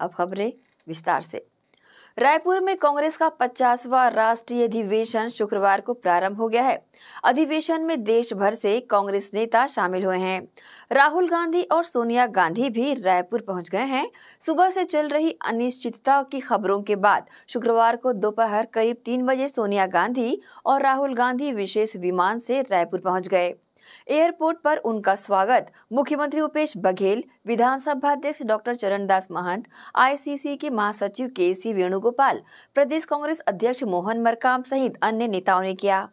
अब खबरें विस्तार से रायपुर में कांग्रेस का 50वां राष्ट्रीय अधिवेशन शुक्रवार को प्रारंभ हो गया है अधिवेशन में देश भर से कांग्रेस नेता शामिल हुए हैं राहुल गांधी और सोनिया गांधी भी रायपुर पहुंच गए हैं सुबह से चल रही अनिश्चितता की खबरों के बाद शुक्रवार को दोपहर करीब तीन बजे सोनिया गांधी और राहुल गांधी विशेष विमान से रायपुर पहुंच गए एयरपोर्ट पर उनका स्वागत मुख्यमंत्री भूपेश बघेल विधानसभा अध्यक्ष डॉक्टर चरणदास महंत आईसीसी के महासचिव के सी वेणुगोपाल प्रदेश कांग्रेस अध्यक्ष मोहन मरकाम सहित अन्य नेताओं ने किया